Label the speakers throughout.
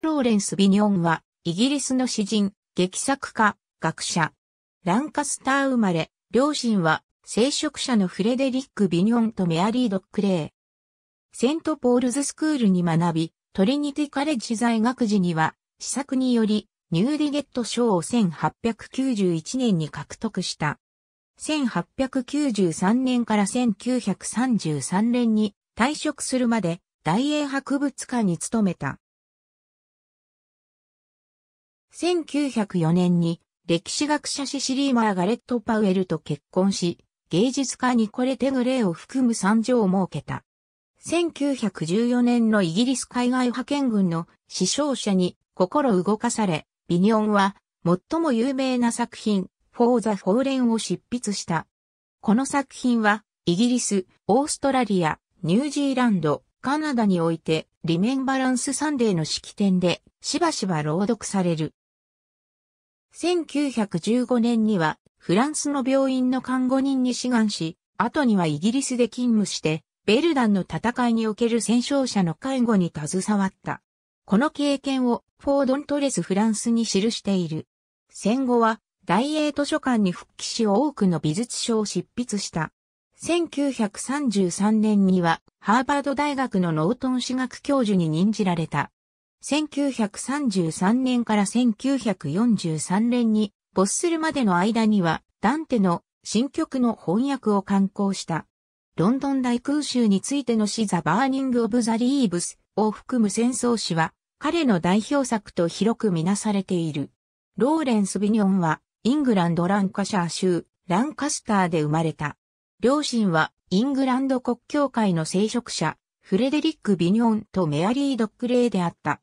Speaker 1: ローレンス・ビニョンは、イギリスの詩人、劇作家、学者。ランカスター生まれ、両親は、聖職者のフレデリック・ビニョンとメアリー・ドックレー。セントポールズスクールに学び、トリニティカレッジ在学時には、試作により、ニューディゲット賞を1891年に獲得した。1893年から1933年に退職するまで大英博物館に勤めた。1904年に歴史学者シシリー・マーガレット・パウエルと結婚し、芸術家ニコレ・テグレーを含む三上を設けた。1914年のイギリス海外派遣軍の死傷者に心動かされ、ビニオンは最も有名な作品、フォーザ・フォーレンを執筆した。この作品は、イギリス、オーストラリア、ニュージーランド、カナダにおいて、リメンバランスサンデーの式典で、しばしば朗読される。1915年にはフランスの病院の看護人に志願し、後にはイギリスで勤務して、ベルダンの戦いにおける戦勝者の介護に携わった。この経験をフォードントレスフランスに記している。戦後は大英図書館に復帰し多くの美術書を執筆した。1933年にはハーバード大学のノートン史学教授に任じられた。1933年から1943年に没するまでの間には、ダンテの新曲の翻訳を刊行した。ロンドン大空襲についての詩ザ・バーニング・オブ・ザ・リーブスを含む戦争詩は、彼の代表作と広くみなされている。ローレンス・ビニョンは、イングランド・ランカシャー州、ランカスターで生まれた。両親は、イングランド国教会の聖職者、フレデリック・ビニョンとメアリー・ドックレイであった。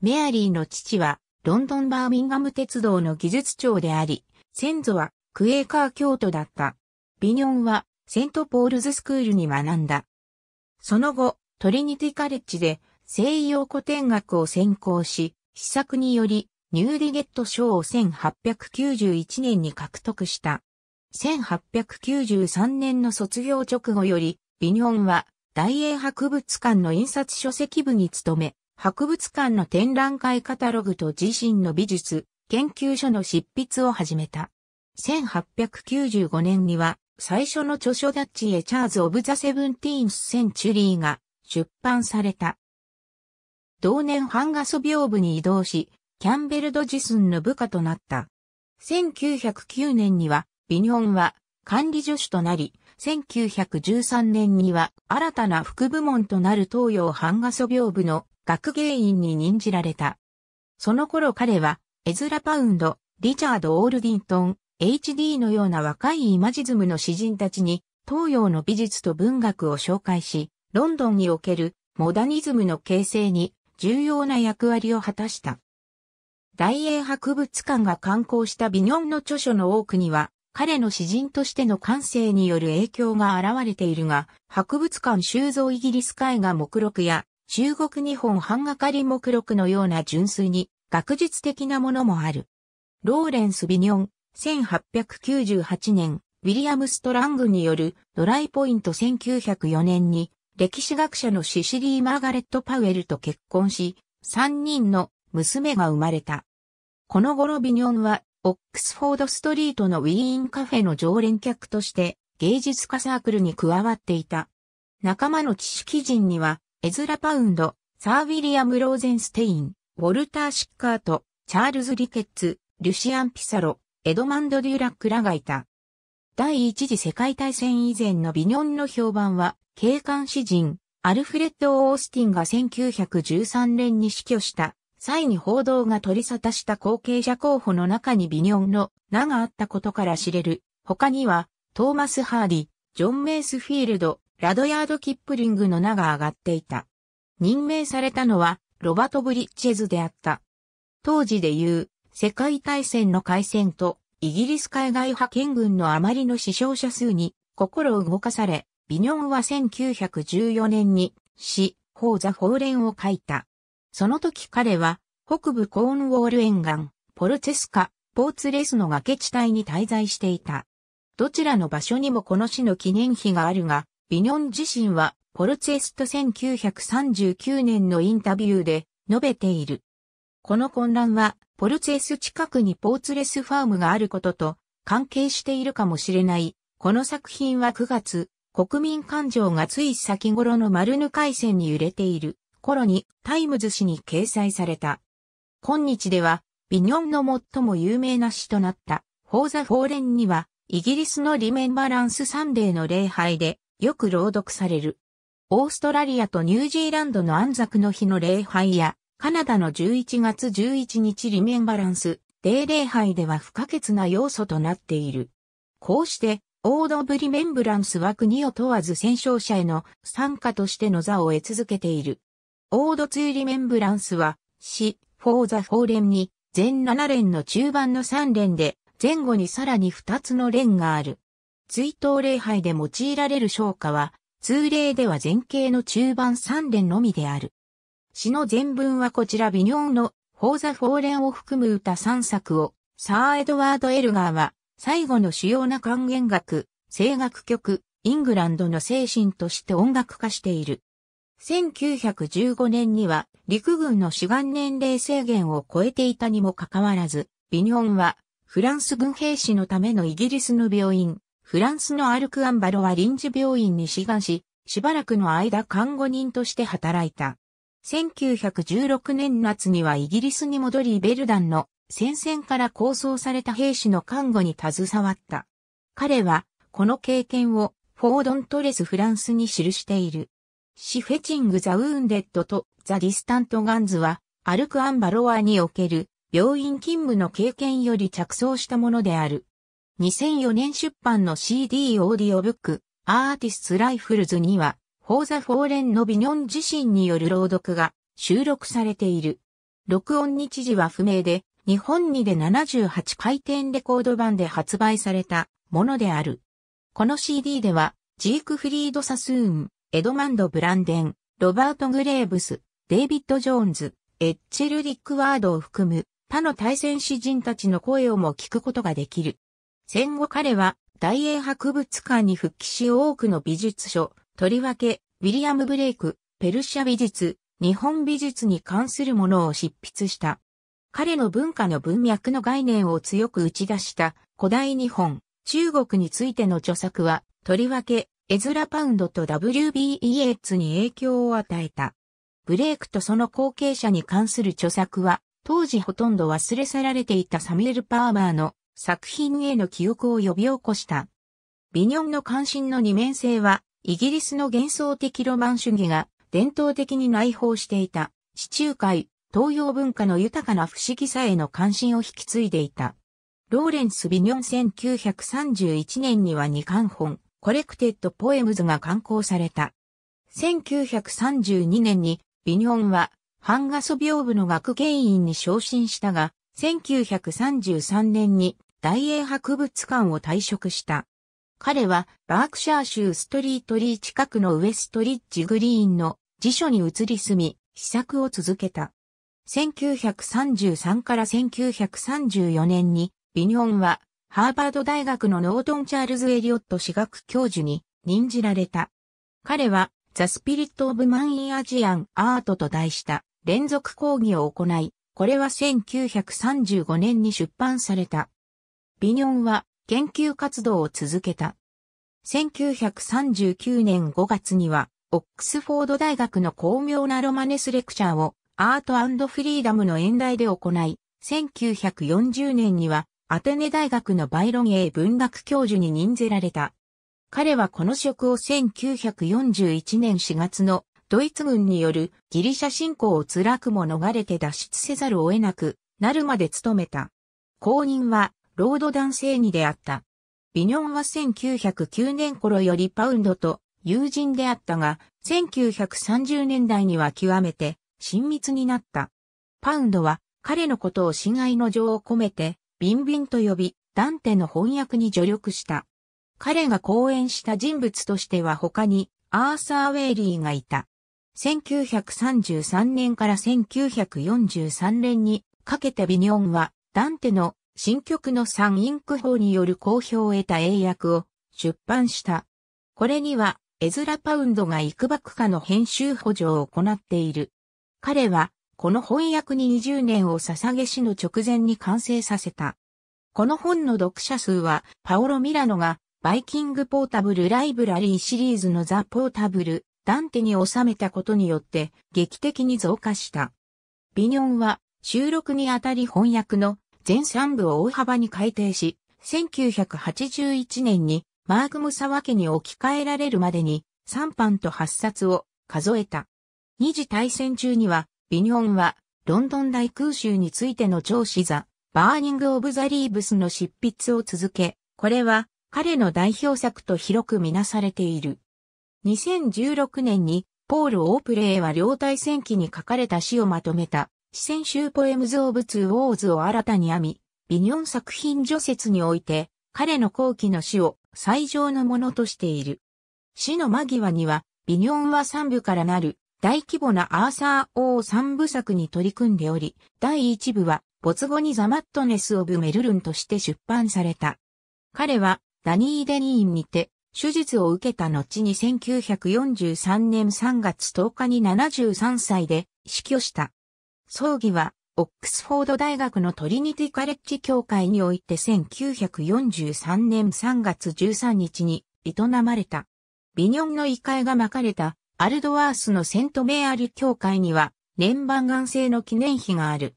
Speaker 1: メアリーの父は、ロンドンバーミンガム鉄道の技術長であり、先祖はクエーカー教徒だった。ビニョンはセントポールズスクールに学んだ。その後、トリニティカレッジで西洋古典学を専攻し、試作によりニューディゲット賞を1891年に獲得した。1893年の卒業直後より、ビニョンは大英博物館の印刷書籍部に勤め、博物館の展覧会カタログと自身の美術、研究所の執筆を始めた。1895年には、最初の著書ダッチ・エチャーズ・オブ・ザ・セブンティーンス・センチュリーが出版された。同年ハンガソ屏風に移動し、キャンベルド・ジスンの部下となった。1909年には、ビニョンは管理助手となり、1913年には新たな副部門となる東洋ハンガソ屏風の学芸員に任じられた。その頃彼は、エズラ・パウンド、リチャード・オールディントン、HD のような若いイマジズムの詩人たちに、東洋の美術と文学を紹介し、ロンドンにおけるモダニズムの形成に重要な役割を果たした。大英博物館が刊行したビニョンの著書の多くには、彼の詩人としての感性による影響が現れているが、博物館収蔵イギリス絵画目録や中国日本版画仮目録のような純粋に学術的なものもある。ローレンス・ビニョン、1898年、ウィリアム・ストラングによるドライポイント1904年に歴史学者のシシリー・マーガレット・パウエルと結婚し、3人の娘が生まれた。この頃ビニョンは、オックスフォードストリートのウィーンカフェの常連客として芸術家サークルに加わっていた。仲間の知識人には、エズラ・パウンド、サー・ウィリアム・ローゼンステイン、ウォルター・シッカート、チャールズ・リケッツ、ルシアン・ピサロ、エドマンド・デュラックらがいた。第一次世界大戦以前のビニョンの評判は、警官詩人、アルフレッド・オースティンが1913年に死去した際に報道が取り沙汰した後継者候補の中にビニョンの名があったことから知れる。他には、トーマス・ハーディ、ジョン・メイスフィールド、ラドヤード・キップリングの名が上がっていた。任命されたのは、ロバト・ブリッチェズであった。当時で言う、世界大戦の開戦と、イギリス海外派遣軍のあまりの死傷者数に、心を動かされ、ビニョンは1914年に、死、法座法連を書いた。その時彼は、北部コーンウォール沿岸、ポルチェスカ、ポーツレスの崖地帯に滞在していた。どちらの場所にもこの死の記念碑があるが、ビニョン自身は、ポルツェスト1939年のインタビューで述べている。この混乱は、ポルツェス近くにポーツレスファームがあることと関係しているかもしれない。この作品は9月、国民感情がつい先頃のマルヌ海戦に揺れている頃にタイムズ誌に掲載された。今日では、ビニョンの最も有名な詩となった、フォーザ・フォーレンには、イギリスのリメンバランスサンデーの礼拝で、よく朗読される。オーストラリアとニュージーランドの安息の日の礼拝や、カナダの11月11日リメンバランス、デー礼拝では不可欠な要素となっている。こうして、オード・ブ・リメンブランスは国を問わず戦勝者への参加としての座を得続けている。オード・ツー・リメンブランスは、死、フォー・ザ・フォーレンに、全7連の中盤の3連で、前後にさらに2つの連がある。追悼礼拝で用いられる昇華は、通例では前景の中盤三連のみである。詩の全文はこちら微妙の法座法連を含む歌三作を、サー・エドワード・エルガーは、最後の主要な還元楽、声楽曲、イングランドの精神として音楽化している。1915年には陸軍の志願年齢制限を超えていたにもかかわらず、ビニョンはフランス軍兵士のためのイギリスの病院、フランスのアルク・アンバロは臨時病院に志願し、しばらくの間看護人として働いた。1916年夏にはイギリスに戻りベルダンの戦線から構想された兵士の看護に携わった。彼は、この経験を、フォードントレス・フランスに記している。シフェチング・ザ・ウーンデッドとザ・ディスタント・ガンズは、アルク・アンバロワにおける病院勤務の経験より着想したものである。2004年出版の CD オーディオブック、アーティスライフルズには、フォーザ・フォーレンのビニョン自身による朗読が収録されている。録音日時は不明で、日本にで78回転レコード版で発売されたものである。この CD では、ジークフリード・サスーン、エドマンド・ブランデン、ロバート・グレーブス、デイビッド・ジョーンズ、エッチェル・リックワードを含む他の対戦詩人たちの声をも聞くことができる。戦後彼は大英博物館に復帰し多くの美術書、とりわけ、ウィリアム・ブレイク、ペルシャ美術、日本美術に関するものを執筆した。彼の文化の文脈の概念を強く打ち出した古代日本、中国についての著作は、とりわけ、エズラ・パウンドと W.B. e x ツに影響を与えた。ブレイクとその後継者に関する著作は、当時ほとんど忘れ去られていたサミュエル・パーマーの作品への記憶を呼び起こした。ビニョンの関心の二面性は、イギリスの幻想的ロマン主義が伝統的に内包していた、地中海、東洋文化の豊かな不思議さへの関心を引き継いでいた。ローレンス・ビニョン1931年には二巻本、コレクテッド・ポエムズが刊行された。1932年にビニョンはハンガソ屏風の学芸員に昇進したが、1933年に大英博物館を退職した。彼はバークシャー州ストリートリー近くのウェストリッジグリーンの辞書に移り住み、試作を続けた。1933から1934年に、ビニョンは、ハーバード大学のノートン・チャールズ・エリオット私学教授に任じられた。彼は、ザ・スピリット・オブ・マン・イン・アジアン・アートと題した連続講義を行い、これは1935年に出版された。ビニョンは研究活動を続けた。1939年5月には、オックスフォード大学の巧妙なロマネスレクチャーをアートフリーダムの演題で行い、1940年にはアテネ大学のバイロン英文学教授に任ぜられた。彼はこの職を1941年4月のドイツ軍によるギリシャ侵攻を辛くも逃れて脱出せざるを得なくなるまで務めた。後任はロード男性に出会った。ビニョンは1909年頃よりパウンドと友人であったが、1930年代には極めて親密になった。パウンドは彼のことを親愛の情を込めて、ビンビンと呼び、ダンテの翻訳に助力した。彼が講演した人物としては他に、アーサー・ウェイリーがいた。1933年から1943年にかけてビニョンは、ダンテの新曲の3インク法による好評を得た英訳を出版した。これには、エズラ・パウンドが幾ばくかの編集補助を行っている。彼は、この翻訳に20年を捧げ死の直前に完成させた。この本の読者数は、パオロ・ミラノが、バイキング・ポータブル・ライブラリーシリーズのザ・ポータブル、ダンテに収めたことによって、劇的に増加した。ビニョンは、収録にあたり翻訳の全3部を大幅に改定し、1981年にマーク・ムサワ家に置き換えられるまでに3版と8冊を数えた。二次大戦中には、ビニョンはロンドン大空襲についての超視座、バーニング・オブ・ザ・リーブスの執筆を続け、これは彼の代表作と広くみなされている。2016年にポール・オープレイは両大戦期に書かれた詩をまとめた四川州ポエムズ・オブ・ツー・オーズを新たに編み、ビニョン作品除雪において、彼の後期の死を最上のものとしている。死の間際には、ビニョンは三部からなる大規模なアーサー王三部作に取り組んでおり、第一部は、没後にザ・マットネス・オブ・メルルンとして出版された。彼は、ダニー・デニーンにて、手術を受けた後に1943年3月10日に73歳で死去した。葬儀は、オックスフォード大学のトリニティカレッジ協会において1943年3月13日に営まれた。ビニョンの異界が巻かれたアルドワースのセントメアリ教会には年番岩製の記念碑がある。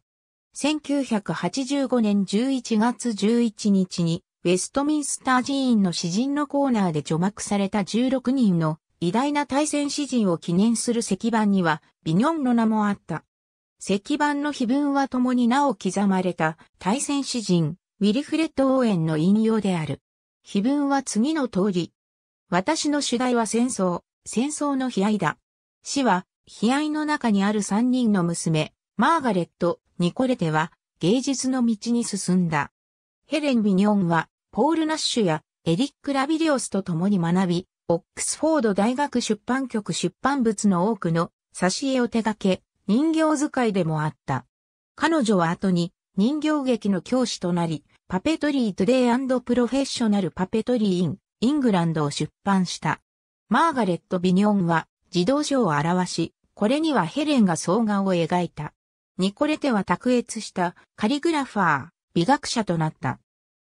Speaker 1: 1985年11月11日にウェストミンスター寺院の詩人のコーナーで除幕された16人の偉大な対戦詩人を記念する石板にはビニョンの名もあった。石版の碑文は共に名を刻まれた大戦詩人、ウィリフレッド・オーエンの引用である。碑文は次の通り。私の主題は戦争、戦争の悲哀だ。死は、悲哀の中にある三人の娘、マーガレット、ニコレテは、芸術の道に進んだ。ヘレン・ビニョンは、ポール・ナッシュや、エリック・ラビリオスと共に学び、オックスフォード大学出版局出版物の多くの挿絵を手掛け、人形使いでもあった。彼女は後に人形劇の教師となり、パペトリー・トゥデイプロフェッショナル・パペトリー・イン・イングランドを出版した。マーガレット・ビニョンは自動書を表し、これにはヘレンが双眼を描いた。ニコレテは卓越したカリグラファー、美学者となった。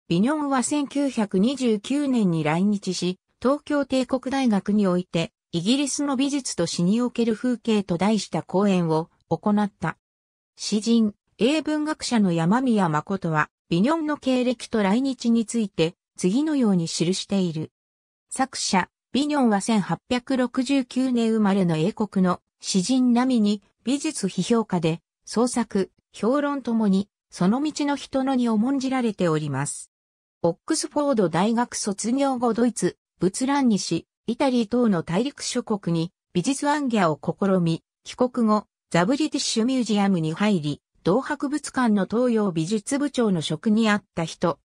Speaker 1: ビニョンは1929年に来日し、東京帝国大学においてイギリスの美術と詩における風景と題した講演を行った。詩人、英文学者の山宮誠は、ビニョンの経歴と来日について、次のように記している。作者、ビニョンは1869年生まれの英国の詩人並みに美術批評家で、創作、評論ともに、その道の人のに重んじられております。オックスフォード大学卒業後ドイツ、仏蘭にし、イタリー等の大陸諸国に美術アンギャを試み、帰国後、ザブリティッシュミュージアムに入り、同博物館の東洋美術部長の職にあった人。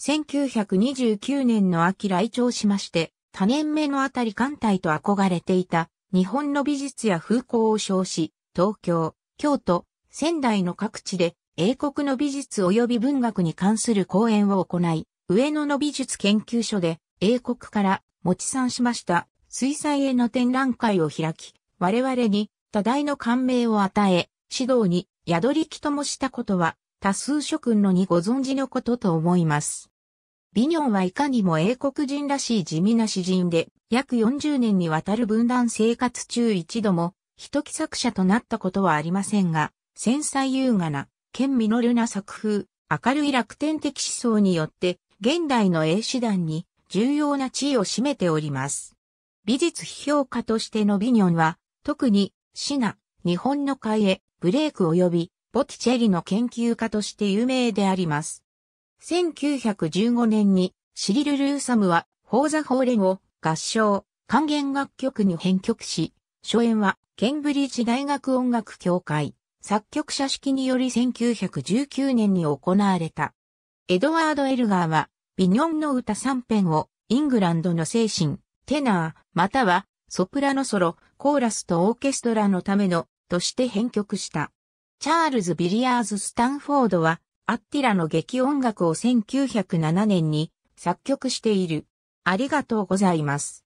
Speaker 1: 1929年の秋来庁しまして、多年目のあたり艦隊と憧れていた日本の美術や風光を称し、東京、京都、仙台の各地で英国の美術及び文学に関する講演を行い、上野の美術研究所で英国から持参しました。水彩絵の展覧会を開き、我々に多大の感銘を与え、指導に宿り気ともしたことは、多数諸君のにご存知のことと思います。ビニョンはいかにも英国人らしい地味な詩人で、約40年にわたる分断生活中一度も、一気作者となったことはありませんが、繊細優雅な、剣実るな作風、明るい楽天的思想によって、現代の英詩団に重要な地位を占めております。美術批評家としてのビニョンは、特に、シナ、日本の海へ、ブレイク及び、ボティチェリの研究家として有名であります。1915年に、シリル・ルーサムは、法座法令を合唱、管弦楽曲に編曲し、初演は、ケンブリッジ大学音楽協会、作曲者式により1919年に行われた。エドワード・エルガーは、ビニョンの歌3編を、イングランドの精神、テナー、または、ソプラノソロ、コーラスとオーケストラのための、として編曲した。チャールズ・ビリアーズ・スタンフォードは、アッティラの劇音楽を1907年に作曲している。ありがとうございます。